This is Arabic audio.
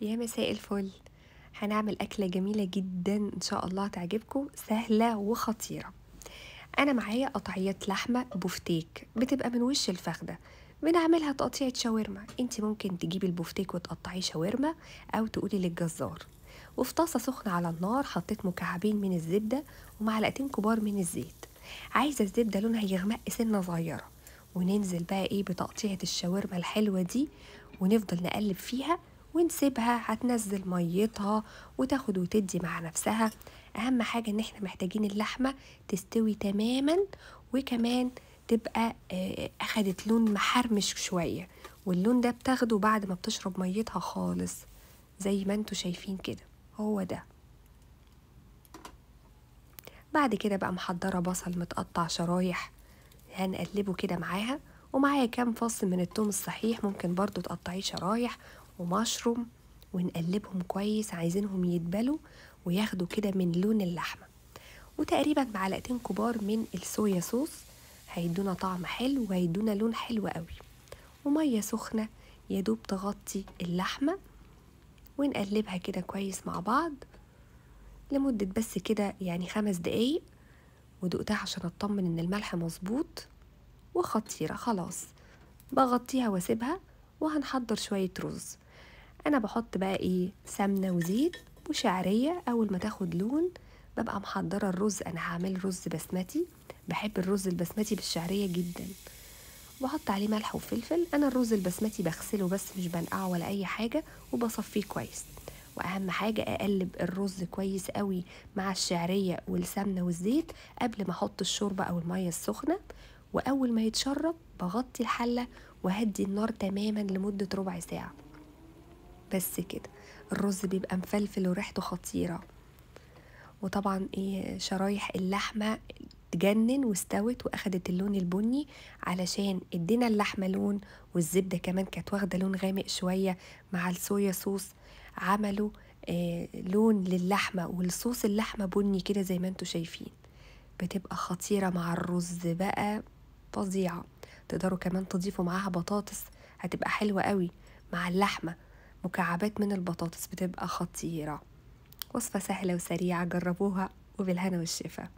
يا مساء الفل هنعمل أكلة جميلة جدا إن شاء الله تعجبكم سهلة وخطيرة أنا معايا قطعيات لحمة بفتيك بتبقى من وش الفخدة بنعملها تقطيعة شاورما انت ممكن تجيبي البفتيك وتقطعيه شاورما أو تقولي للجزار وفي طاسة سخنة على النار حطيت مكعبين من الزبدة ومعلقتين كبار من الزيت عايزة الزبدة لونها يغمق سنة صغيرة وننزل بقى ايه بتقطيعة الشاورما الحلوة دي ونفضل نقلب فيها ونسيبها هتنزل ميتها وتاخد وتدي مع نفسها اهم حاجة ان احنا محتاجين اللحمة تستوي تماما وكمان تبقى آه، اخدت لون محرمش شوية واللون ده بتاخده بعد ما بتشرب ميتها خالص زي ما انتوا شايفين كده هو ده بعد كده بقى محضرة بصل متقطع شرايح هنقلبه كده معاها ومعايا كام فص من التوم الصحيح ممكن برضو تقطعيه شرايح ومشروم ونقلبهم كويس عايزينهم يدبلوا وياخدوا كده من لون اللحمة وتقريبا معلقتين كبار من الصويا صوص هيدونا طعم حلو وهيدونا لون حلو قوي ومية سخنة يدوب تغطي اللحمة ونقلبها كده كويس مع بعض لمدة بس كده يعني خمس دقايق ودقتها عشان اطمن ان الملح مظبوط وخطيرة خلاص بغطيها واسيبها وهنحضر شوية رز انا بحط بقى ايه سمنه وزيت وشعريه اول ما تاخد لون ببقى محضره الرز انا هعمل رز بسمتي بحب الرز البسمتي بالشعريه جدا بحط عليه ملح وفلفل انا الرز البسمتي بغسله بس مش بنقعه ولا اي حاجه وبصفيه كويس واهم حاجه اقلب الرز كويس قوي مع الشعريه والسمنه والزيت قبل ما احط الشوربه او الميه السخنه واول ما يتشرب بغطي الحله وهدي النار تماما لمده ربع ساعه بس كده الرز بيبقى مفلفل وريحته خطيرة وطبعا ايه شرايح اللحمة تجنن واستوت واخدت اللون البني علشان ادينا اللحمه لون والزبده كمان كانت واخده لون غامق شويه مع الصويا صوص عملوا آه، لون للحمه والصوص اللحمه بني كده زي ما انتم شايفين بتبقى خطيره مع الرز بقى فظيعه تقدروا كمان تضيفوا معاها بطاطس هتبقى حلوه قوي مع اللحمه مكعبات من البطاطس بتبقى خطيرة وصفة سهلة وسريعة جربوها وبالهنا والشفاء